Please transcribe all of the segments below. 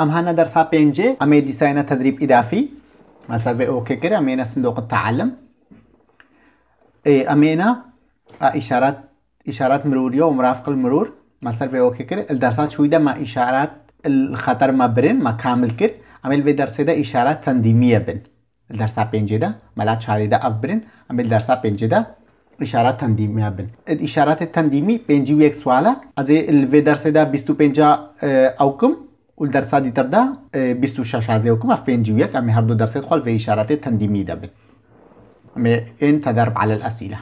هانا درسا بينجي أمي ديساينة تدريب إضافي ما سابي أوكي كري أمينا صندوق التعلم إي أمينا آه، إشارات إشارات مرورية ومرافق المرور ما سابي أوكي كري الدرسات شوية ما إشارات الخطر ما برن ما كامل كده أمي في درس ده إشارات تنديمية بن الدرسا بينجي ده ملا شاري ده أبرن أمي الدرسا بينجي ده إشارات تنديمية بن الإشارات التنديمي بينجي ويك سوالة أزي الفي درس ده بيستو بينجا آه، أوكم والدرسا دي تردا بیست و شش هزه و پنج و یک امی هر دو درسات خال و اشارات تندیمی دبن امی این تدرب على الاسئله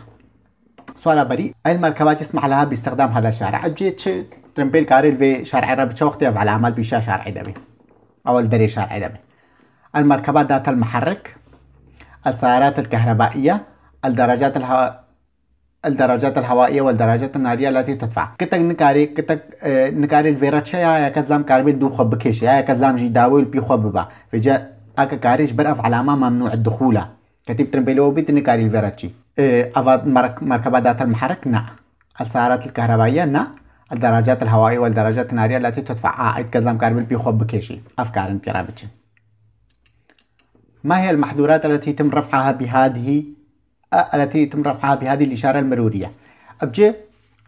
سؤال بري المركبات يسمح لها باستخدام هذا الشارع جيتش ترمبيل كاريل في شارع رب شوختي على عمل بشا شارع دبي او دري شارع دبي المركبات ذات المحرك السيارات الكهربائية الدراجات الهواء الدرجات الهوائية والدرجات النارية التي تدفع كتك نكاري كتك آه، نكاري الفيراتشا يا كزام كاربي دو خب كيش يا كزام جي داوي البي خب با فجا اكا كاريش برف علامة ممنوع الدخول كتيب ترمبيلو بيت نكاري الفيراتشي آه، افاد مركبة ذات المحرك نا السيارات الكهربائية نا الدرجات الهوائية والدرجات النارية التي تدفع عائد آه، كزام كاربي البي خب بكيشي افكار انترابتشن ما هي المحظورات التي يتم رفعها بهذه التي يتم رفعها بهذه الإشارة المرورية أبجي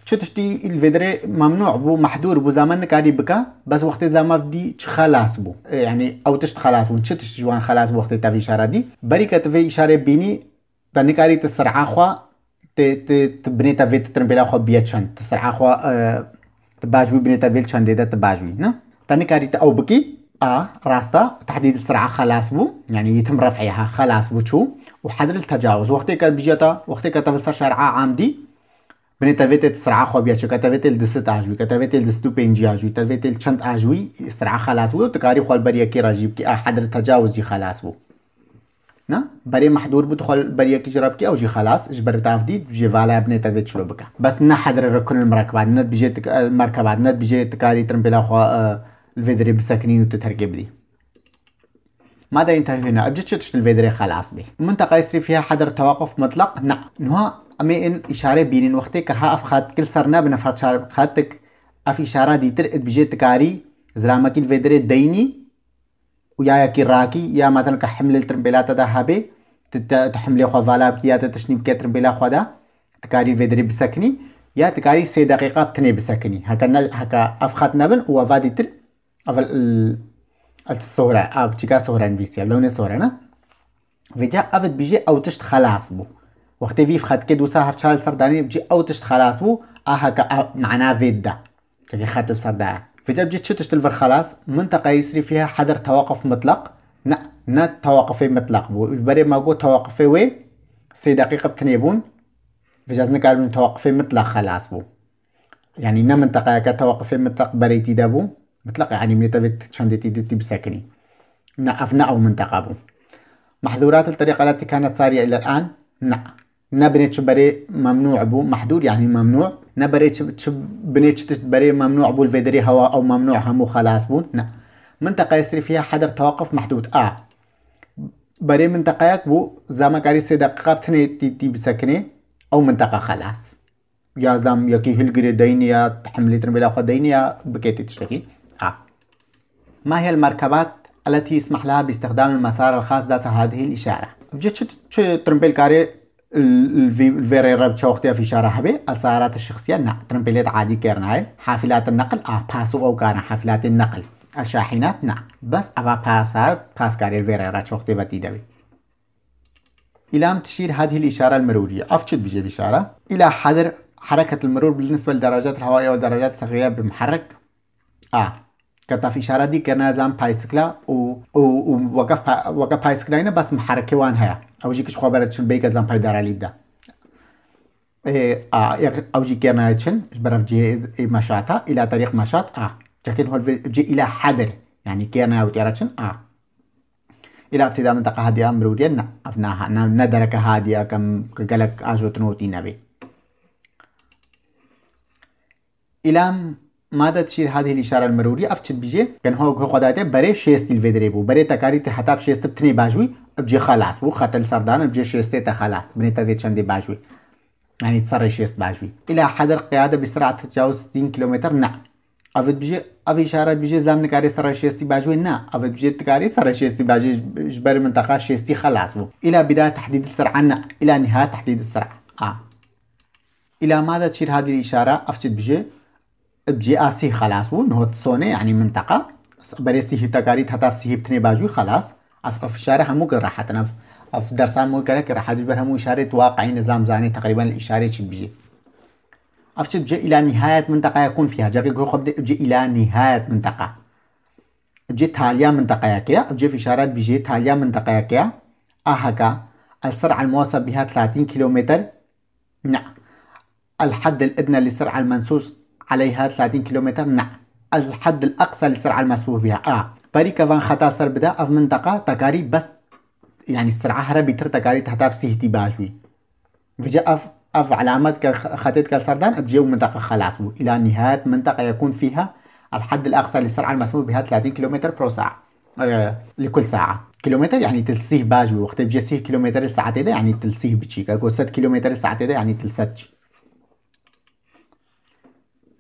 شو تشتي الفيدري ممنوع بو محدور بو زمان نكاري بكا بس وقت زمان دي خلاص بو يعني او تشت خلاص بو شو تشت جوان خلاص بو وقت تافي إشارة دي بري كتفي إشارة بيني تنكاري تسرعة خوا تبني تافي تترمبلا خوا بيتشان تسرعة خوا أه تباجوي بني تافي تشان ديدا تباجوي نا تا او بكي آ آه، راستا تحديد السرعة خلاص بو يعني يتم رفعها خلاص بو شو وحظر التجاوز وقتی که بیجا تا وقتی که تفسر شرعه عام دی بني تفيت السرعة خوابيا شو كتفيت الدست عجوي كتفيت الدستو بينجي عجوي تفيت الشنت عجوي السرعة خلاص بو تكاري خو بريا كي راجيب كي آه، حدر تجاوز جي خلاص بو نا بري محدور بو تخول بريا كي جرب كي او جي خلاص جبر تافدي جي فالا بني تفيت شلو بكا بس نا حدر الركن المركبات نا بيجي المركبات آه، نا بيجي تكاري ترمبلا خوا آه، الفيدري بساكنين وتتركب دي ماذا ينتهي هنا أبجد شتشت الفيدري خال عصبي المنطقة يسري فيها حدر توقف مطلق نع نها أمي إن إشارة بينين وقتي كها أفخات كل سرنا بنفر شار خاتك أف إشارة ديتر بجي تكاري زرامك الفيدري ديني ويا يا كي راكي يا مثلا كحمل الترمبيلات ذهبي تحملي خوالا بكيا تشنيب كي ترمبيلا خدا تكاري الفيدري بسكني يا تكاري سي دقيقة تني بسكني هكا هكا أفخات نبن وفادي تر أفل الصورة أو تشيكا صورة نفيسيا لون صورة نا فيجا أفت بيجي أو تشت خلاص بو وقت في خد كده سهر شال داني بيجي أو تشت خلاص بو آها كا معناه فيدا تجي خد ده فيجا بيجي شو تشت الفر خلاص منطقة يسري فيها حدر توقف مطلق نا نا توقف مطلق بو بري ما قو توقف وي سي دقيقة بتنيبون فيجا زنك توقف مطلق خلاص بو يعني نا منطقة كتوقفي مطلق بريتي دابو متلقي يعني مرتبط تشانديتي بسكني نأفنا أو تقابو محظورات الطريقة التي كانت سارية إلى الآن نع نبني تشبري ممنوع بو محدود يعني ممنوع نبري تشبني تشبري ممنوع بو الفيدري هوا أو ممنوع همو خلاص بو نع منطقة يسري فيها حدر توقف محدود آ بري منطقة بو زاما كاري سيدقة بتني تي بسكني أو منطقة خلاص يا زام يكي هلقري دينيا تحملي تنبلا دينيا بكيتي تشتكي ما هي المركبات التي يسمح لها باستخدام المسار الخاص ذات هذه الإشارة بجد شو ترمبيل كاري الفيري رب شوختي في شارع حبي السيارات الشخصية نا ترمبيلات عادي كيرناي حافلات النقل آه باسو أو كان حافلات النقل الشاحنات نا بس أبا باسات باس كاري الفيري رب شوختي بتيدوي إلى أن تشير هذه الإشارة المرورية أفتشت بجي بشارة إلى حذر حركة المرور بالنسبة للدراجات الهوائية والدراجات الصغيرة بمحرك آه قطافي اشاره دي كنا زام بايسكلا و ووقف وقف وقف بايسكلا هنا بس محركه وان هيا او جيكش خبره شن بيك زام دار علي ده إيه او جيك انا شن برف جي از اي مشاتا الى طريق مشات اه لكن هو جي الى حدر يعني كنا او تيراتشن اه الى ابتداء منطقه هاديه امروريه نا افناها ندرك هاديه كم قلق ازوت نوتي نبي الى ماذا تشير هذه الإشارة المرورية أفتشت بيجي كان هو هو قدايته بري شيست الفيدري بو بري تكاري تحتاب شيست تني باجوي بجي خلاص بو خطل سردان بجي شيستي تخلاص بني تدي چندي باجوي يعني تصري شيست باجوي إلى حد القيادة بسرعة تجاوز 60 كيلومتر نعم أفت بيجي أف إشارة بيجي زلام نكاري سرى شيست باجوي نا نعم. أفت بيجي تكاري سرى شيست باجوي بري منطقة شيست خلاص بو إلى بداية تحديد السرعة نا نعم. إلى نهاية تحديد السرعة آه إلى ماذا تشير هذه الإشارة أفتشت بيجي بجي اسي خلاص و ونهض سوني يعني منطقة بريسي هي تكاري تحت في سيهي بتني باجوي خلاص أف أف شارع الشارع هم ممكن راحت أف درسا مو هم كذا راح أجبر هم إشارة واقعي نظام زاني تقريبا الإشارة بجي أفش بجي إلى نهاية منطقة يكون فيها جاك يقول خبدي بجي إلى نهاية منطقة بجي تاليا منطقة كيا بجي في إشارات بجي تاليا منطقة كيا أهكا السرعة المواصل بها 30 كيلومتر نعم الحد الأدنى للسرعة المنسوس عليها 30 كيلومتر نع الحد الأقصى للسرعة المسموح بها آه بريكا فان خطا سر بدا في منطقة تكاري بس يعني السرعة هرا بيتر تكاري سي بسيهتي باجوي فجاء أف, أف علامات خطيت كالسردان بجيو منطقة خلاص بو إلى نهاية منطقة يكون فيها الحد الأقصى للسرعة المسموح بها 30 كيلومتر برو ساعة آه لكل ساعة كيلومتر يعني تلسيه باجوي وقت بجي سيه كيلومتر الساعة يعني تلسيه بتشيكا 6 كيلومتر الساعة يعني تلسيه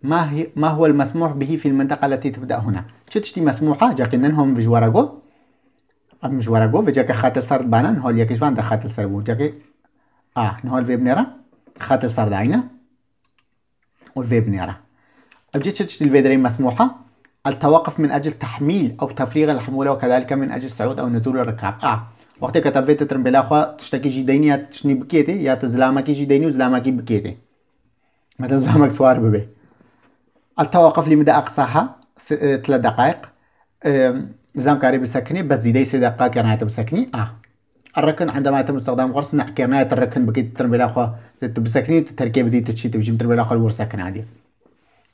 ما هي ما هو المسموح به في المنطقة التي تبدأ هنا تشتي مسموحة جاكنن هم بجوارغو ام جوارغو بجاك خاتل صار بانا هول يكش فان خاتل صار بوتك اه نهول فيب نيرا خاتل صار داينا والفيب نيرا أبجي تشتي الفيدري مسموحة التوقف من أجل تحميل أو تفريغ الحمولة وكذلك من أجل الصعود أو نزول الركاب آه وقتی که تبدیل ترم بلا خوا تشتکی جدینی یا تشنی بکیته یا تزلامکی جدینی و زلامکی بکیته مثلا زلامک سوار ببه التوقف لمدى أقصاها ثلاث آه، دقائق زنكاري بسكني بس زيدي سي دقة كرناية بسكني آه الركن عندما يتم استخدام غرس نح كرناية الركن بكي تتربي لأخوة بسكني تتركيب بدي تشي تبجي متربي لأخوة الورسة كنادي عادي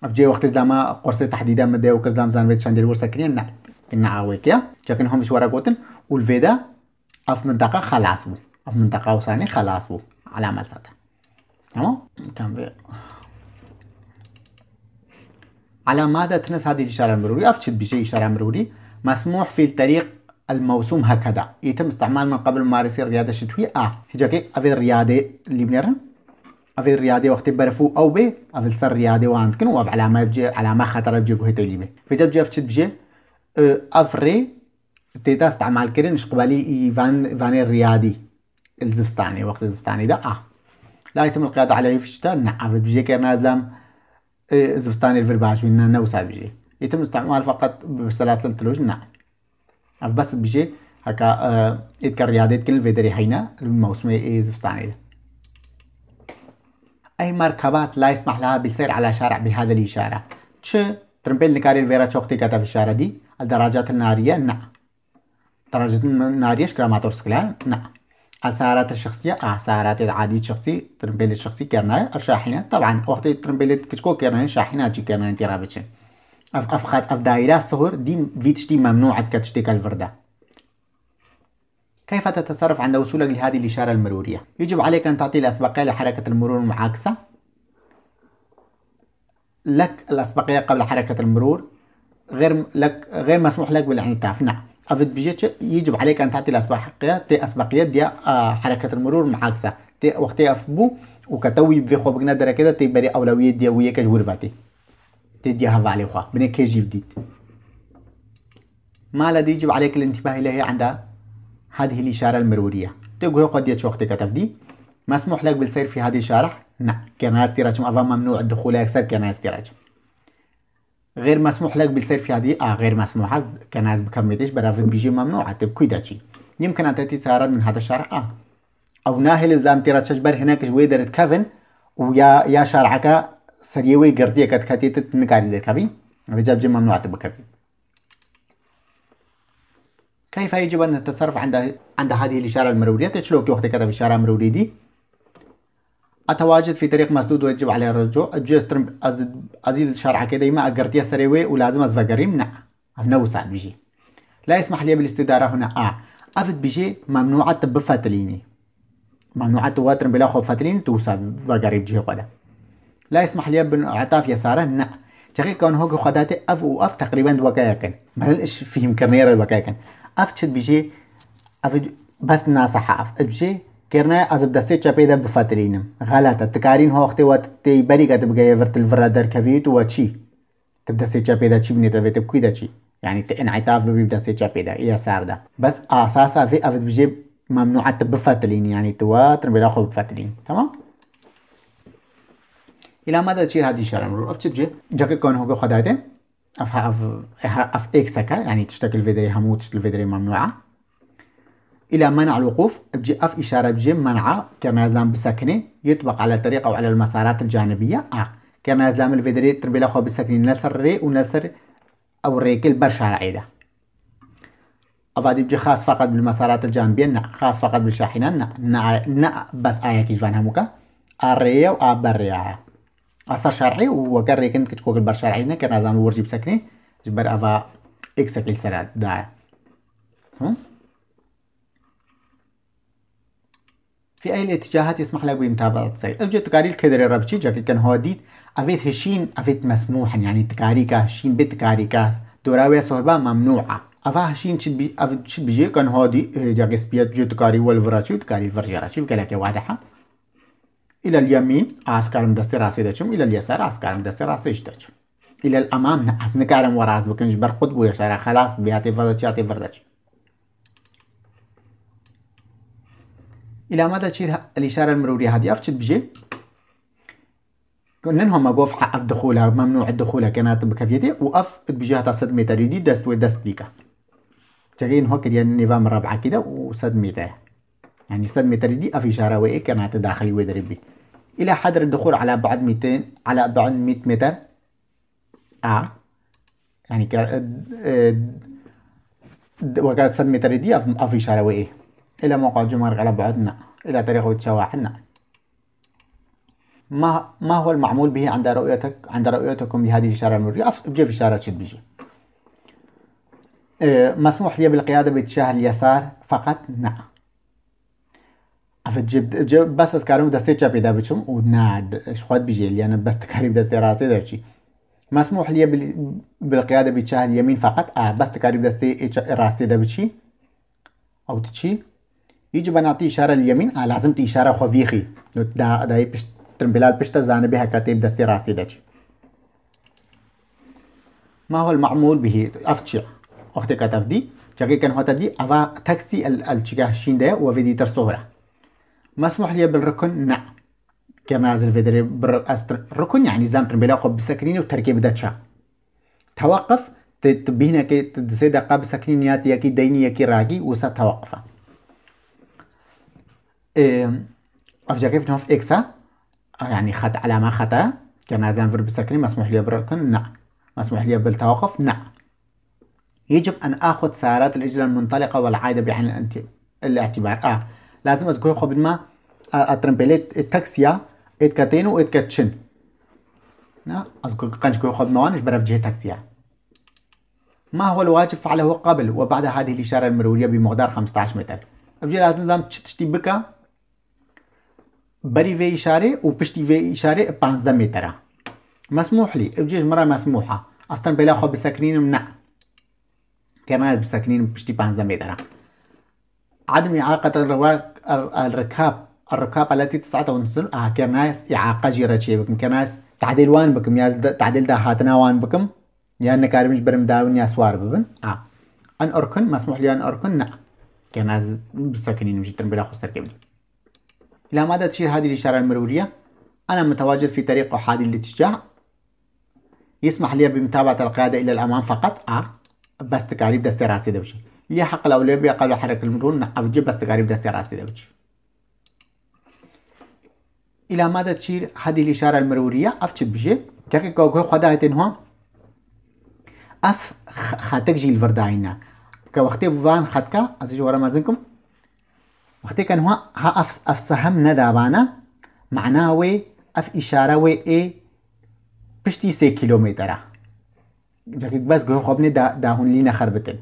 أبجي وقت زلما قرصي تحديدا مدى وكز زلام زان بيت شاندي الورسة كنية نح كنا عاويكيا جاكن هم شوارا قوتن والفيدا أف منطقة خلاص بو أف منطقة وصاني خلاص بو على عمل ساتا تمام كان بيه على ماذا تنس هذه الإشارة المرورية أفشد بشيء إشارة مروري مسموح في الطريق الموسوم هكذا يتم استعمال من قبل ممارسي الرياضة الشتوية أه هجاكي أفي الرياضة اللي بنرى أفي الرياضة وقت برفو أو بي أفي السر رياضة وانتكن وأف علامة بجي علامة خطرة بجي قهي تجيبه فجا بجي أفشد بجي أه، أفري تيتا استعمال كرين شقبالي إيفان فان الرياضي الزفستاني وقت الزفستاني ده أه لا يتم القيادة عليه في الشتاء نعم بجي كير نازلم زبستاني الفرباش وينا نوسع بجي يتم استعمال فقط بسلاسل تلوج نعم اف بس بجي هكا اه يتكر رياضيت كل فيدري حينا الموسمي اي زوستاني اي مركبات لا يسمح لها بالسير على شارع بهذا الاشارة تش ترمبيل نكاري الفيرا تشوقتي كتا في الشارع دي الدراجات النارية نعم درجة النارية شكرا ماتور سكلا نعم عسارات الشخصيه عسارات آه، العادي الشخصي ترمبيلي الشخصي كرناي الشاحنة طبعا وقت الترمبيلي كتكون كرناي شاحنات جي كرناي تي رابطشين اف اف خات اف دائره صغر دي فيتشتي ممنوعة كتشتيك الفردة كيف تتصرف عند وصولك لهذه الإشارة المرورية؟ يجب عليك أن تعطي الأسبقية لحركة المرور المعاكسة لك الأسبقية قبل حركة المرور غير لك غير مسموح لك بالانعطاف نعم أفيد بيجيتش يجب عليك ان تعطي الاسباقيات تي أسباقية دي آه، حركه المرور معاكسه تي وقتها أفبو وكتوي في خو بقنا درا كده تي بري اولويه دي ويا كجور فاتي تي دي هفا علي خو بني كيجي جديد ما الذي يجب عليك الانتباه اليه عند هذه الاشاره المروريه تقول قد يتشوقتي كتفدي مسموح لك بالسير في هذه الشارع نعم كان هاستي رجم افا ممنوع الدخول اكثر كان هاستي رجم غير مسموح لك بالسير في هذه آه غير مسموح هذا كان عايز بكميتش برافت بيجي ممنوع تبكي داتشي يمكن أن تأتي سيارات من هذا الشارع آه أو ناهل إذا أم تيرا تشجبر هناك ويدر كافن ويا يا شارعك سريوي قردية كت كتيت تنكاري دير كافي بجاب جي ممنوع تبكي كيف يجب أن نتصرف عند عند هذه الإشارة المرورية تشلوك وقت كذا في الشارع المرورية دي اتواجد في طريق مسدود ويجب عليه الرجوع الجيوسترم ازيد الشرحه كده ما اجرت يا سريوي ولازم ازفقريم نا نعم. سعد بيجي لا يسمح لي بالاستدارة هنا اه افت بيجي ممنوعة بفاتليني ممنوعة تواترم بلا خوف فاتلين توسع بقريب جي قدا لا يسمح لي بالعطاف يا يسارا نا نعم. تقي كون هوك خداتي اف و اف تقريبا وكاكن ما ايش فيهم كرنير وكاكن اف تشد بيجي اف بس ناصحة اف بيجي كرنا از دسته چپی ده بفترین غلطه تکارین هاخته و تی بری که بگی ورت ورا در کویت و چی تب دسته چپی ده چی بنی وته کوی ده چی یعنی يعني انعطاف ببي بدها سي تشابيدا هي إيه ساردة بس اساسا فی بجی ممنوعه افد بفترین یعنی تو تر بلا خو بفترین تمام الى ماذا تشير هذه الشارع مرور اف تجي جاك كون هو خدايته اف اف اف اكسكا يعني تشتكل فيدري هموت تشتكل فيدري ممنوعه الى منع الوقوف بجي اف اشاره بجي منع كرنازلام بسكنه يطبق على الطريق او على المسارات الجانبيه ا آه. كرنازلام الفيدري تربي لاخو بسكنه نسر ري ونسر او ريكل برشا عيده أفادي بجي خاص فقط بالمسارات الجانبية نا خاص فقط بالشاحنة نا نا, نا بس آية كيفان هموكا أريا و أبريا أصر شرعي وكان ريكن كتكوك البر شرعي كرنازلام ورجي بسكني جبر أفا إكسكيل سراد داعي هم في أي الاتجاهات يسمح لك بمتابعة السير أوجه تكاري كدر الربشي جاكي كان هو ديت أفيت هشين أفيد مسموح يعني تكاريكا هشين بتكاريكا دوراوية صهبة ممنوعة أفا هشين شبي أفيت شبجي كان هو دي إيه، جاكي سبيات جو تكاري والفراشي وتكاري فرجراشي وكلاكي واضحة إلى اليمين أسكارم دستي راسي دشم إلى اليسار أسكارم دستي راسي دشم إلى الأمام نقاس نكارم وراس بكنش برقد بويا شارع خلاص بياتي فردتش ياتي فردتش إلى ماذا تشير الإشارة المرورية هذه أفتش بجي كننهم أقوف حق الدخول ممنوع الدخول كانت بكفيتي وأف بجهة 600 متر يدي دست ودست بيكا تغيين هو كريا نظام الرابعة كده وصد متر يعني صد متر دي أف إشارة وإيه كانت داخلي ويدربي إلى حدر الدخول على بعد 200 على بعد 100 متر آ آه. يعني ك وكانت صد متر دي أف إشارة وإيه إلى موقع جمارك على بعدنا إلى طريق واحدنا ما ما هو المعمول به عند رؤيتك عند رؤيتكم لهذه الشارع المرية في الشارع شد بيجي إيه، مسموح لي بالقيادة باتجاه اليسار فقط نعم جب بس از کارم تشابي دابتشم وناد شخوات و نه انا بس تكاريب دسته راسي داشي مسموح لي بالقيادة باتجاه اليمين فقط آه بس تكاريب دسته راسي ده او تشي يجي بنعطيه اشاره لليمين اه لازم اشاره خو فيخي دا داي بش ترمبلال بشتا زانبي هكا تبدا سي راسي داكي ما هو المعمول به افتشع وقت كتف دي جاكي كان هو تدي افا تاكسي الاتجاه الشين ده وفيدي تصوره مسموح لي بالركن نعم كما نازل فيدري بالركن ركن يعني زام ترمبلا خب بسكنين وتركيب داتشا توقف تبهنا كي تدسي دقا بسكنين ياتي يكي ديني يكي راقي وسا توقفه اوبجيكتيف نوف اكسا يعني خط على ما خطا كان لازم فيرب ساكنين مسموح لي بركن نعم مسموح لي بالتوقف نعم يجب أن آخذ سيارات الإجرة المنطلقة والعائدة بعين الاعتبار آه لازم أذكر قبل ما آه، أترمبليت التاكسيا ات ات كاتشن نا أذكر قنش كو قبل ما برف جهة تاكسيا ما هو الواجب فعله قبل وبعد هذه الإشارة المرورية بمقدار 15 متر أبجي لازم لازم تشتي بكا بري في إشارة و بشتي في إشارة 15 متر مسموح لي بجوج مرة مسموحة أصلا بلا خو بسكنين منع كمان بسكنين بشتي 15 متر عدم إعاقة الرواق الركاب الركاب التي تصعد ونصف آه كرناس إعاقة جيرة بكم كرناس تعديل وان بكم يا تعديل ده هاتنا وان بكم يا نكار مش برم داون يا سوار ببن آه أن أركن مسموح لي أن أركن نعم كرناس بسكنين مش ترم بلا خسر كبني إلى ماذا تشير هذه الإشارة المرورية؟ أنا متواجد في طريق أحادي الاتجاه يسمح لي بمتابعة القيادة إلى الأمام فقط أ آه. بس تقارب دستي راسي دوشي لي حق الأولوية بأقل حركة المرور نعم، جيب بس تقارب دستي راسي دوشي إلى ماذا تشير هذه الإشارة المرورية؟ أفتش بجي تاكي كوكو خدا هتين أف خاتك جي الفرداينا كوقتي بوان خاتكا أزيش ورا مازنكم وقتی که هو ها أف اف أفسهم ندابانا معناوي أف إشارة وي ای إيه پشتی سه کیلومتره جاكيك بس جو خبني دا پر اف خربتن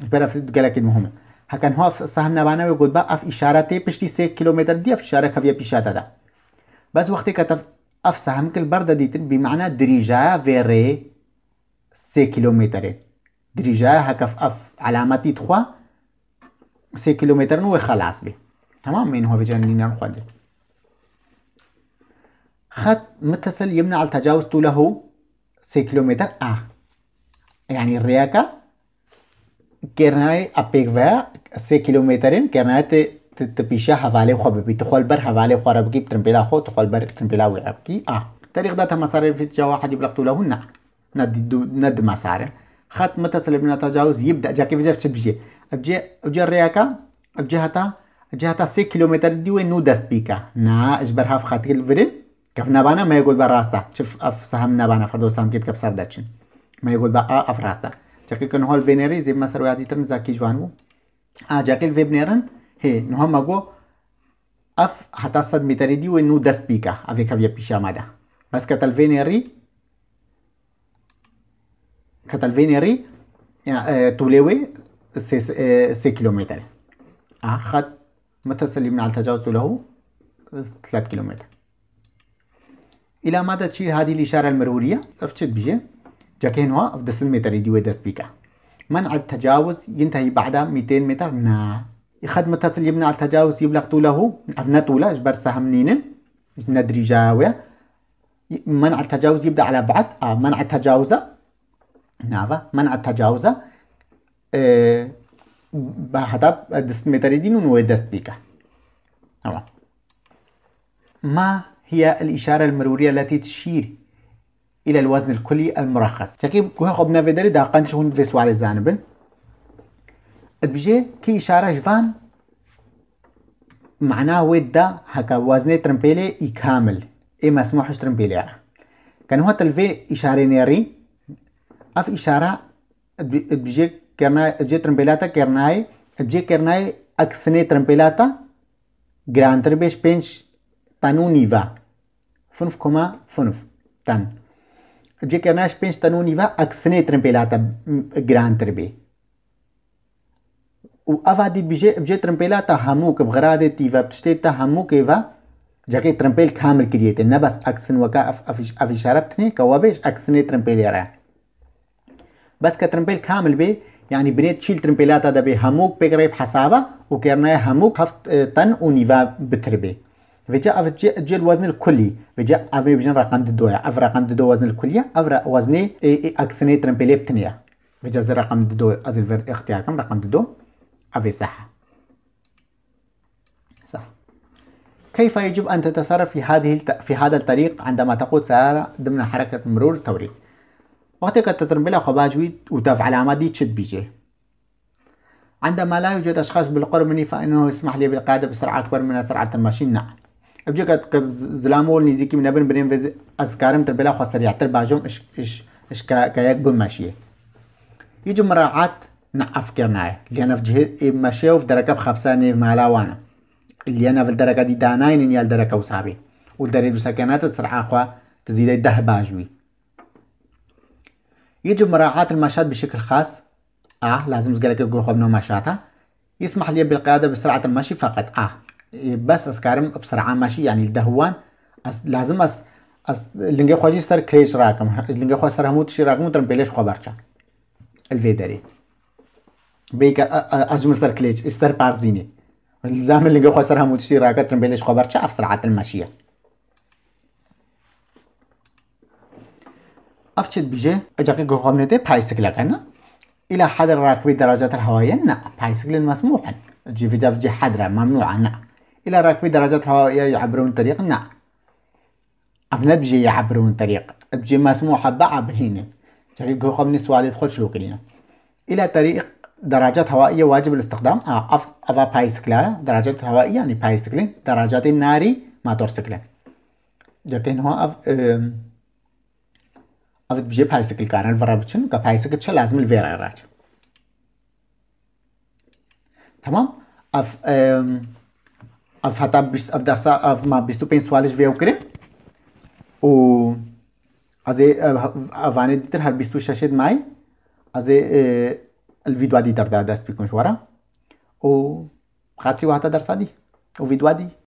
بلا مهمه ها المهمة هكن اف سهم نبانا گود با أف إشارة تی پشتی سه کیلومتر دی أف إشارة كبيا بيشاتا دا بس وقتی که تف أف سهم كل بردة ديتن بمعنى دريجة سه کیلومتره دریجا ها کف أف علامتی تخوا 3 کیلومتر نو خلاص به تمام منها في جنين خد خط متصل يمنع التجاوز طوله 3 كيلومتر ا يعني الرياكة كرناي أبيك فيها 3 كيلومترين كرناي تبيشا حوالي خو ببي تخول بر حوالي خو ربكي بتنبلا خو تخول بر تنبلا وعبكي اه طريق ذات مسار في اتجاه واحد يبلغ طولهن ند ند مسار خط متصل بين التجاوز يبدأ جاكي في جاف تبجي بجريكا بجهتا جهتا 3 كيلومتر دي وين نو دست بيكا نا اجبرها في خاطر الفريل كف نبانا ما يقول براستا شوف اف سهم نبانا فردو سهم كيت كبسر داتشن ما يقول بقى اف راستا جاكي كن هول فينيري زي ما سروي عادي ترن زاكي جوانو اه جاكي الفيبنيرن هي نو هم اقو اف حتى صد متر دي وين نو دست بيكا افي كافيا بيشا مادا بس كتل فينيري كتل فينيري يعني اه توليوي آه، سي كيلومتر أخذ متسلمنا على التجاوز له ثلاث كيلومتر إلى ماذا تشير هذه الإشارة المرورية؟ أفتشت بجي جاكين هو في دسن متر يدي ويدس بيكا منع التجاوز ينتهي بعد 200 متر نا يخد متصل يمنع التجاوز يبلغ طوله عفنا طوله جبر سهمنين ندري جاوية منع التجاوز يبدأ على بعد آه، منع التجاوزة نافا نعم. منع التجاوزة eh, اه، دست meterيدين ودستيكا تمام ما هي الإشارة المرورية التي تشير إلى الوزن الكلي المرخص شكيب كوه خبنا فيدري دا هون في سوالي زانبن بجي كي إشارة جفان معناه ودا هكا وزن ترمبيلي يكامل إيه مسموحش ترمبيلي يعني. كان هو تلفي إشارة ناري أف إشارة بجيك carnai G trampelata carnai G carnai axne trampelata gran trebes pench tanuniva 5,5 tan G carnai pench tanuniva axne trampelata gran trebe وافادي بجي بجي ترمبيلاتا هاموك بغرادي تيفا بتشتيتا هاموك ايفا جاكي ترمبيل كامل كريت انا بس اكسن وكا اف اف اف شربتني كوابيش اكسني ترمبيل يرا بس كترمبيل كامل بي يعني بنيت تشيل ترمبيلات هذا بهموك بقريب حسابة وكرنا هموك هفت طن آه، ونيفا بتربي فجاء فجاء جي الوزن الكلي فجاء أبي بجن رقم دو ددويا أف رقم دو وزن الكلية أف وزني أكسني ترمبيلي بتنيا فجاء زي رقم ددو أزل فر اختياركم رقم دو أبي صح صح كيف يجب أن تتصرف في هذه في هذا الطريق عندما تقود سيارة ضمن حركة مرور توريد وقتی وقت تترمل بلا خباجويد ودفع علامات دي تشد بيجي عندما لا يوجد أشخاص بالقرب مني فإنه يسمح لي بالقيادة بسرعة أكبر من سرعة الماشين نعم أبجي قد زلامو نيزيكي من ابن برين فيز أسكارم تربلا خو سريع ترباجوم إش إش إش كا كايك بماشية يجي مراعاة نعف كرناي اللي أنا في جهة ماشية وفي دركة بخبسة نيف مالا وانا اللي أنا في الدركة دي داناين إني الدركة وصابي والدريد وسكنات السرعة خوا تزيد ده باجوي يجب مراعاة المشاة بشكل خاص آه لازم زقلك يقول خبنا مشاتها يسمح لي بالقيادة بسرعة المشي فقط آه إيه، بس أسكارم بسرعة ماشي يعني الدهوان أس لازم أس أس لنجا خواجي سر كريش راكم لنجا خواجي سر هموت شي راكم ترم بيليش خبرشا الفيدري بيك أجمل سر كليش سر بارزيني الزامن لنجا خواجي سر هموت شي راكم ترم بيليش خبرشا في سرعة المشي أفشل بجه أجاك قوام نتي بايسكلك أنا إلى حدر راكبي الدراجات الهوائية لا بايسكل مسموحا جي في جاف جي حدرة ممنوعة نا إلى راكبي الدراجات الهوائية يعبرون طريق لا أفنات بجي يعبرون طريق بجي مسموحة بعب هنا جاك قوام نسوالي تخش لوكلينا إلى طريق درجات هوائية واجب الاستخدام آه، أف أفا بايسكلا درجات هوائية يعني بايسكلين درجات الناري ما تورسكلين جاكين هو أف avut bije bicycle kana alvara biçin ka bicycle çe lazım alvera araç. Tamam? اف اف حتى اف درسا اف ما بيستو بين سوالج فيو كريم و ازي افاني ديتر هر بيستو شاشد ماي ازي الفيديو ديتر دا دست بيكونش ورا و خاطري وحتى درسا دي و فيديو دي